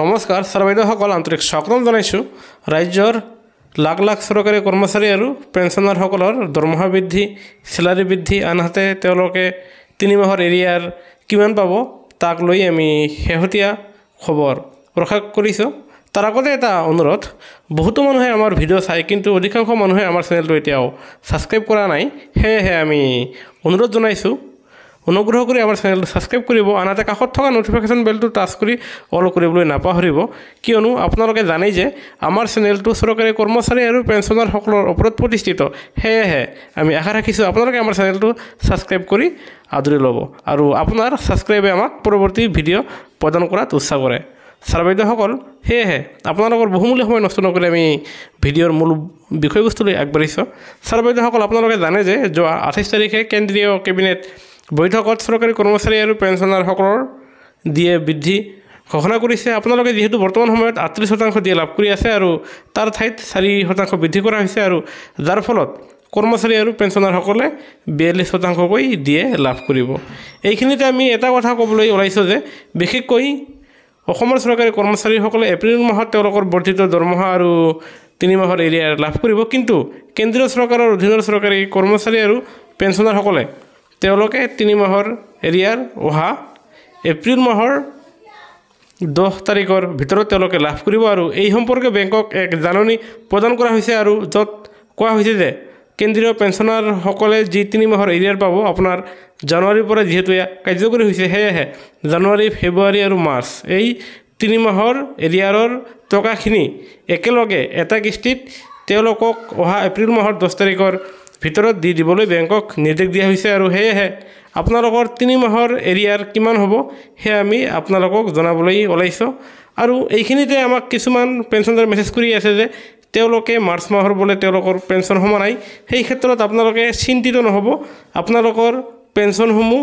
নমস্কাৰ ছাৰ বাইদেউসকল আন্তৰিক স্বাগতম জনাইছোঁ ৰাজ্যৰ লাখ লাখ চৰকাৰী কৰ্মচাৰী আৰু পেঞ্চনাৰসকলৰ দৰমহা বৃদ্ধি চেলাৰী বৃদ্ধি আনহাতে তেওঁলোকে তিনি মাহৰ এৰিয়াৰ কিমান পাব তাক লৈ আমি শেহতীয়া খবৰ প্ৰকাশ কৰিছোঁ তাৰ আগতে এটা অনুৰোধ বহুতো মানুহে আমাৰ ভিডিঅ' চাই কিন্তু অধিকাংশ মানুহে আমাৰ চেনেলটো এতিয়াও ছাবস্ক্ৰাইব কৰা নাই সেয়েহে আমি অনুৰোধ জনাইছোঁ অনুগ্ৰহ কৰি আমাৰ চেনেলটো ছাবস্ক্ৰাইব কৰিব আনহাতে কাষত থকা নটিফিকেশ্যন বেলটো টাচ কৰি অল কৰিবলৈ নাপাহৰিব কিয়নো আপোনালোকে জানেই যে আমাৰ চেনেলটো চৰকাৰী কৰ্মচাৰী আৰু পেঞ্চনাৰসকলৰ ওপৰত প্ৰতিষ্ঠিত সেয়েহে আমি আশা ৰাখিছোঁ আপোনালোকে আমাৰ চেনেলটো ছাবস্ক্ৰাইব কৰি আদৰি ল'ব আৰু আপোনাৰ ছাবস্ক্ৰাইবে আমাক পৰৱৰ্তী ভিডিঅ' প্ৰদান কৰাত উৎসাহ কৰে ছাৰ বাইদেউসকল সেয়েহে আপোনালোকৰ বহুমূলীয়া সময় নষ্ট নকৰি আমি ভিডিঅ'ৰ মূল বিষয়বস্তুলৈ আগবাঢ়িছোঁ ছাৰ বাইদেউসকল আপোনালোকে জানে যে যোৱা আঠাইছ তাৰিখে কেন্দ্ৰীয় কেবিনেট বৈঠকত চৰকাৰী কৰ্মচাৰী আৰু পেঞ্চনাৰসকলৰ দিয়ে বৃদ্ধি ঘোষণা কৰিছে আপোনালোকে যিহেতু বৰ্তমান সময়ত আঠত্ৰিছ শতাংশ দিয়ে লাভ কৰি আছে আৰু তাৰ ঠাইত চাৰি শতাংশ বৃদ্ধি কৰা হৈছে আৰু যাৰ ফলত কৰ্মচাৰী আৰু পেঞ্চনাৰসকলে বিয়াল্লিছ শতাংশকৈ দিয়ে লাভ কৰিব এইখিনিতে আমি এটা কথা ক'বলৈ ওলাইছোঁ যে বিশেষকৈ অসমৰ চৰকাৰী কৰ্মচাৰীসকলে এপ্ৰিল মাহত তেওঁলোকৰ বৰ্ধিত দৰমহা আৰু তিনি মাহৰ এৰিয়াৰ লাভ কৰিব কিন্তু কেন্দ্ৰীয় চৰকাৰৰ অধীনৰ চৰকাৰী কৰ্মচাৰী আৰু পেঞ্চনাৰসকলে তেওঁলোকে তিনি মাহৰ এৰিয়াৰ অহা এপ্ৰিল মাহৰ দহ তাৰিখৰ ভিতৰত তেওঁলোকে লাভ কৰিব আৰু এই সম্পৰ্কে বেংকক এক জাননী প্ৰদান কৰা হৈছে আৰু য'ত কোৱা হৈছে যে কেন্দ্ৰীয় পেঞ্চনাৰসকলে যি তিনি মাহৰ এৰিয়াৰ পাব আপোনাৰ জানুৱাৰীৰ পৰা যিহেতু কাৰ্যকৰী হৈছে সেয়েহে জানুৱাৰী ফেব্ৰুৱাৰী আৰু মাৰ্চ এই তিনি মাহৰ এৰিয়াৰৰ টকাখিনি একেলগে এটা কিস্তিত তেওঁলোকক অহা এপ্ৰিল মাহৰ দহ তাৰিখৰ ভিতৰত দি দিবলৈ বেংকক নিৰ্দেশ দিয়া হৈছে আৰু সেয়েহে আপোনালোকৰ তিনি মাহৰ এৰিয়াৰ কিমান হ'ব সেয়া আমি আপোনালোকক জনাবলৈ ওলাইছোঁ আৰু এইখিনিতে আমাক কিছুমান পেঞ্চনাৰ মেছেজ কৰি আছে যে তেওঁলোকে মাৰ্চ মাহৰ বোলে তেওঁলোকৰ পেঞ্চন সোমোৱা নাই সেই ক্ষেত্ৰত আপোনালোকে চিন্তিত নহ'ব আপোনালোকৰ পেঞ্চনসমূহ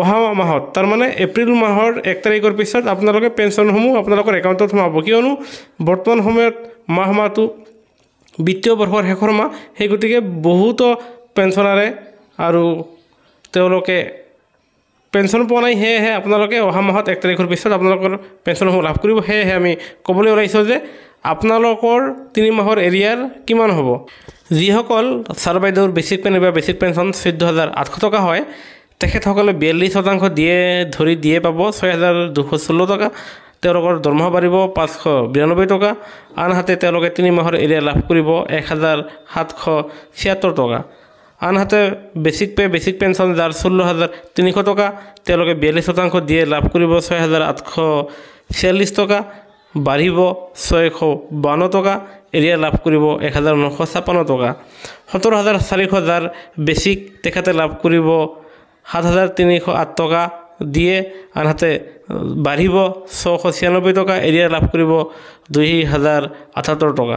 অহা মাহত তাৰমানে এপ্ৰিল মাহৰ এক তাৰিখৰ পিছত আপোনালোকে পেঞ্চনসমূহ আপোনালোকৰ একাউণ্টত সোমাব কিয়নো বৰ্তমান সময়ত মাহ মাহটো বিত্তীয় বৰ্ষৰ শেষৰ মাহ সেই গতিকে বহুতো পেঞ্চনাৰে আৰু তেওঁলোকে পেঞ্চন পোৱা নাই সেয়েহে আপোনালোকে অহা মাহত এক তাৰিখৰ পিছত আপোনালোকৰ পেঞ্চনসমূহ লাভ কৰিব সেয়েহে আমি ক'বলৈ ওলাইছোঁ যে আপোনালোকৰ তিনি মাহৰ এৰিয়াৰ কিমান হ'ব যিসকল ছাৰ বাইদেউৰ বেছিক পেন বা বেছিক পেঞ্চন চৈধ্য হাজাৰ আঠশ টকা হয় তেখেতসকলে বিয়াল্লিছ শতাংশ দিয়ে ধৰি দিয়ে পাব ছয় হাজাৰ দুশ ষোল্ল টকা তেওঁলোকৰ দৰমহা বাঢ়িব পাঁচশ বিৰান্নব্বৈ টকা আনহাতে তেওঁলোকে তিনি মাহৰ এৰিয়া লাভ কৰিব এক হাজাৰ সাতশ ছিয়াত্তৰ টকা আনহাতে বেছিক পে বেছিক পেঞ্চন যাৰ ষোল্ল হাজাৰ তিনিশ টকা তেওঁলোকে বিয়াল্লিছ শতাংশ দিয়ে লাভ কৰিব ছয় হাজাৰ আঠশ ছিয়াল্লিছ টকা বাঢ়িব ছয়শ বাৱন্ন টকা এৰিয়া লাভ কৰিব এক হাজাৰ নশ ছাপন্ন টকা সোতৰ হাজাৰ চাৰিশ যাৰ বেছিক তেখেতে লাভ কৰিব সাত হাজাৰ তিনিশ আঠ টকা দিয়ে আনহাতে বাঢ়িব ছশ ছিয়ানব্বৈ টকা এৰিয়া লাভ কৰিব দুই হাজাৰ আঠাত্তৰ টকা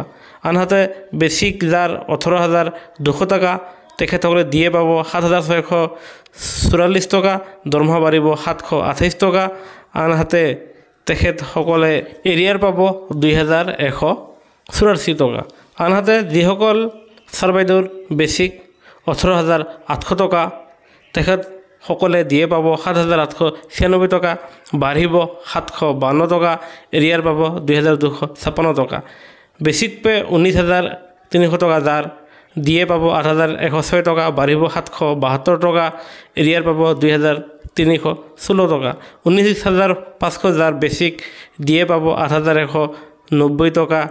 আনহাতে বেছিক যাৰ ওঠৰ হাজাৰ দুশ টকা তেখেতসকলে দিয়ে পাব সাত হাজাৰ ছয়শ চৌৰাল্লিছ টকা দৰমহা বাঢ়িব সাতশ আঠাইছ টকা আনহাতে তেখেতসকলে এৰিয়াৰ পাব দুই হাজাৰ এশ চৌৰাশী টকা আনহাতে যিসকল ছাৰ বাইদেউৰ বেছিক ওঠৰ হাজাৰ আঠশ টকা তেখেত সকলে দিয়ে পাব সাত হাজাৰ আঠশ ছিয়ানব্বৈ টকা বাঢ়িব সাতশ বাৱন্ন টকা এৰিয়াৰ পাব দুহেজাৰ দুশ ছাপন্ন টকা বেছিত পে ঊনৈছ হাজাৰ তিনিশ টকা যাৰ দিয়ে পাব আঠ হাজাৰ এশ ছয় টকা বাঢ়িব সাতশ বাসত্তৰ টকা এৰিয়াৰ পাব দুহেজাৰ তিনিশ ষোল্ল টকা ঊনৈছ হাজাৰ পাঁচশ যাৰ বেছিক দিয়ে পাব আঠ হাজাৰ এশ নব্বৈ টকা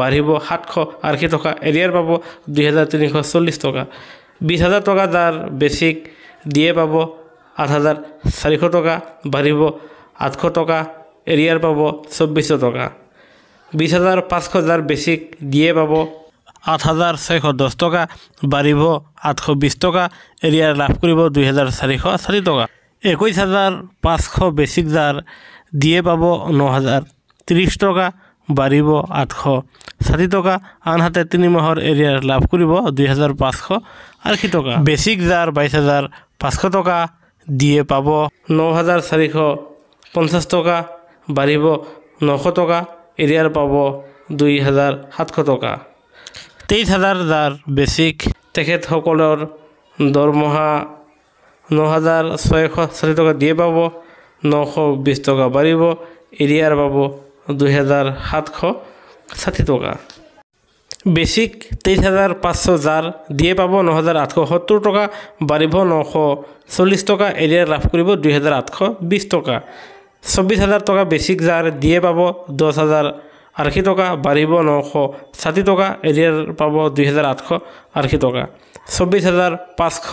বাঢ়িব সাতশ আশী টকা এৰিয়াৰ পাব দুহেজাৰ তিনিশ চল্লিছ টকা বিছ হাজাৰ টকা যাৰ বেছিক দিয়ে পাব আঠ হাজাৰ চাৰিশ টকা বাঢ়িব আঠশ টকা এৰিয়াৰ পাব চৌব্বিছশ টকা বিছ হাজাৰ পাঁচশ হাজাৰ বেছিক দিয়ে পাব আঠ হাজাৰ ছয়শ দহ টকা বাঢ়িব আঠশ বিছ টকা এৰিয়াৰ লাভ কৰিব দুহেজাৰ চাৰিশ চাৰি টকা একৈছ হাজাৰ পাঁচশ বেছিক যাৰ দিয়ে পাব ন হাজাৰ ত্ৰিছ টকা বাঢ়িব আঠশ ষাঠি টকা আনহাতে তিনি মাহৰ এৰিয়াৰ লাভ কৰিব দুই হাজাৰ পাঁচশ আশী টকা বেছিক যাৰ বাইছ হাজাৰ পাঁচশ টকা দিয়ে পাব ন হাজাৰ চাৰিশ পঞ্চাছ টকা বাঢ়িব নশ টকা এৰিয়াৰ পাব দুই হাজাৰ সাতশ টকা তেইছ হাজাৰ যাৰ বেছিক তেখেতসকলৰ দৰমহা ন হাজাৰ ছয়শ ষাঠি টকা দিয়ে পাব নশ বিছ টকা বাঢ়িব এৰিয়াৰ পাব দুহেজাৰ সাতশ ষাঠি টকা বেছিক তেইছ হাজাৰ পাঁচশ যাৰ দিয়ে পাব ন হাজাৰ আঠশ সত্তৰ টকা বাঢ়িব নশ চল্লিছ টকা এৰিয়াৰ লাভ কৰিব দুই হাজাৰ আঠশ বিছ টকা চৌব্বিছ হাজাৰ টকা বেছিক যাৰ দিয়ে পাব দহ হাজাৰ আশী টকা বাঢ়িব নশ ষাঠি টকা এৰিয়াৰ পাব দুই হাজাৰ আঠশ আশী টকা চৌব্বিছ হাজাৰ পাঁচশ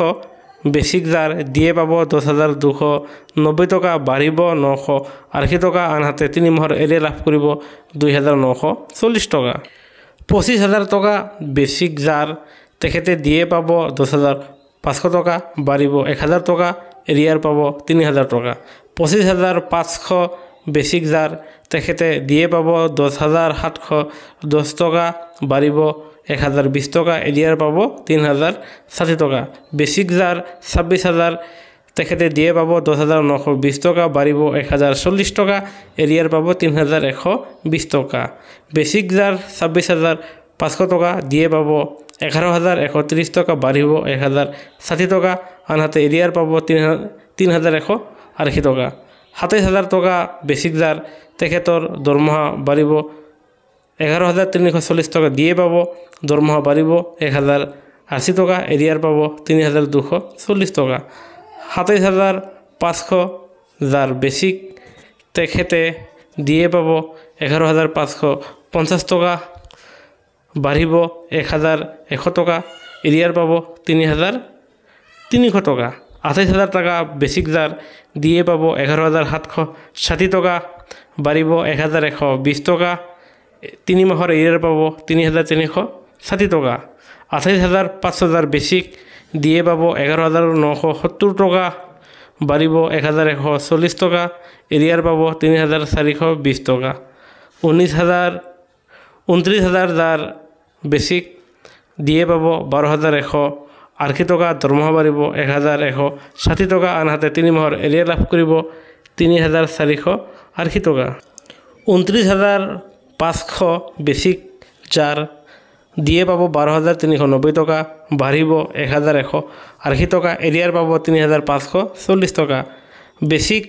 বেছিক যাৰ দিয়ে পাব দহ হাজাৰ দুশ নব্বৈ টকা বাঢ়িব নশ আশী টকা আনহাতে তিনিমাহৰ এৰিয়া লাভ কৰিব দুই হাজাৰ নশ চল্লিছ টকা পঁচিছ হাজাৰ টকা বেচিক যাৰ তেখেতে দিয়ে পাব দহ হাজাৰ পাঁচশ টকা বাঢ়িব এক হাজাৰ টকা এৰিয়াৰ পাব তিনি হাজাৰ টকা পঁচিছ হাজাৰ পাঁচশ বেচিক যাৰ তেখেতে দিয়ে পাব দহ হাজাৰ সাতশ দহ টকা বাঢ়িব এক হাজাৰ বিছ টকা এৰিয়াৰ পাব তিনি হাজাৰ ষাঠি টকা বেচিক যাৰ ছাব্বিছ হাজাৰ তেখেতে দিয়ে পাব দশ হাজার নশো বিছ টকা বাঢ়িব এক হাজাৰ চল্লিছ টকা এৰিয়াৰ পাব তিনি হাজাৰ এশ বিছ টকা বেসিক যার ছাব্বিছ হাজাৰ পাঁচশ টকা দিয়ে পাব এঘাৰ হাজাৰ এশ ত্ৰিছ টকা বাঢ়িব এক হাজাৰ ষাঠি টকা আনহাতে এৰিয়াৰ পাব তিনি তিনি হাজাৰ এশ আশী টকা সাতাইছ হাজাৰ টকা বেসিক যার তেখেতৰ দৰমহা বাঢ়িব এঘাৰ হাজাৰ তিনিশ চল্লিছ টকা দিয়ে পাব দৰমহা বাঢ়িব এক হাজাৰ আশী টকা এৰিয়াৰ পাব তিনি হাজাৰ দুশ চল্লিছ টকা সাতাইশ হাজার পাঁচশ যার বেসিক তেখেতে দিয়ে পাব এগারো হাজার পাঁচশ পঞ্চাছ টকা বাঢ়িব এক হাজাৰ এশ টকা এৰিয়াৰ পাব তিনি হাজাৰ তিনিশ টকা আঠাইছ হাজাৰ টকা বেচিক জাৰ দিয়ে পাব এঘাৰ হাজাৰ সাতশ ষাঠি টকা বাঢ়িব এক হাজাৰ এশ বিছ টকা তিনি মাহৰ এৰিয়াৰ পাব তিনি হাজাৰ তিনিশ ষাঠি টকা আঠাইছ হাজাৰ পাঁচশ হাজাৰ বেচিক দিয়ে পাব এঘাৰ হাজাৰ নশ সত্তৰ টকা বাঢ়িব এক হাজাৰ এশ চল্লিছ টকা এৰিয়াৰ পাব তিনি হাজাৰ চাৰিশ বিছ টকা ঊনৈছ হাজাৰ ঊনত্ৰিছ হাজাৰ যাৰ বেছিক দিয়ে পাব বাৰ হাজাৰ এশ আশী টকা দৰমহা বাঢ়িব এক হাজাৰ এশ ষাঠি টকা আনহাতে তিনি মাহৰ এৰিয়া লাভ কৰিব তিনি হাজাৰ চাৰিশ আশী টকা ঊনত্ৰিছ হাজাৰ পাঁচশ বেছিক যাৰ দিয়ে পাব বাৰ হাজাৰ তিনিশ নব্বৈ টকা বাঢ়িব এক হাজাৰ এশ আশী টকা এৰিয়াৰ পাব তিনি হাজাৰ পাঁচশ চল্লিছ টকা বেছিক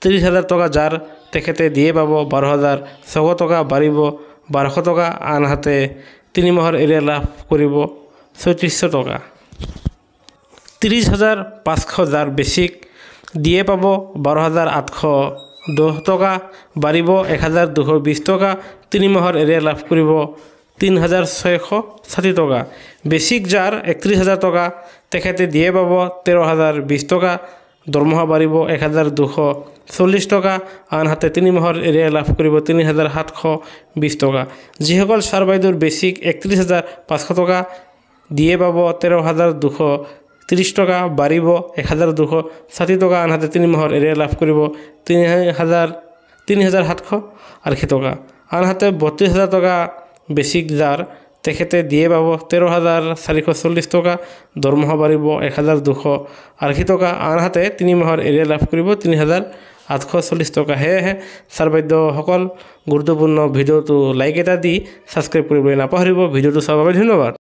ত্ৰিছ হাজাৰ টকা যাৰ তেখেতে দিয়ে পাব বাৰ হাজাৰ ছশ টকা বাঢ়িব বাৰশ টকা আনহাতে তিনি মাহৰ এৰিয়া লাভ কৰিব ছয়ত্ৰিছশ টকা ত্ৰিছ হাজাৰ পাঁচশ যাৰ বেছিক দিয়ে পাব বাৰ হাজাৰ আঠশ দহ টকা বাঢ়িব এক হাজাৰ দুশ বিছ টকা তিনি মাহৰ এৰিয়া লাভ কৰিব তিন হাজাৰ ছয়শ ষাঠি টকা বেচিক যাৰ একত্ৰিছ হাজাৰ টকা তেখেতে দিয়ে পাব তেৰ হাজাৰ বিছ টকা দৰমহা বাঢ়িব এক হাজাৰ দুশ চল্লিছ টকা আনহাতে তিনি মাহৰ এৰিয়া লাভ কৰিব তিনি হাজাৰ সাতশ বিছ টকা যিসকল ছাৰ বাইদেউৰ বেচিক একত্ৰিছ হাজাৰ পাঁচশ টকা দিয়ে পাব তেৰ হাজাৰ দুশ ত্ৰিছ টকা বাঢ়িব এক হাজাৰ দুশ ষাঠি টকা আনহাতে তিনি মাহৰ এৰিয়া লাভ কৰিব তিনি হাজাৰ তিনি হাজাৰ সাতশ আশী টকা আনহাতে বত্ৰিছ হাজাৰ টকা বেচিক যাৰ তেখেতে দিয়ে পাব তেৰ হাজাৰ চাৰিশ চল্লিছ টকা দৰমহা বাঢ়িব এক হাজাৰ দুশ আশী টকা আনহাতে তিনি মাহৰ এৰিয়া লাভ কৰিব তিনি হাজাৰ আঠশ চল্লিছ টকা সেয়েহে ছাৰ বাইদেউসকল গুৰুত্বপূৰ্ণ ভিডিঅ'টো লাইক এটা দি ছাবস্ক্ৰাইব কৰিবলৈ নাপাহৰিব ভিডিঅ'টো চোৱাৰ বাবে ধন্যবাদ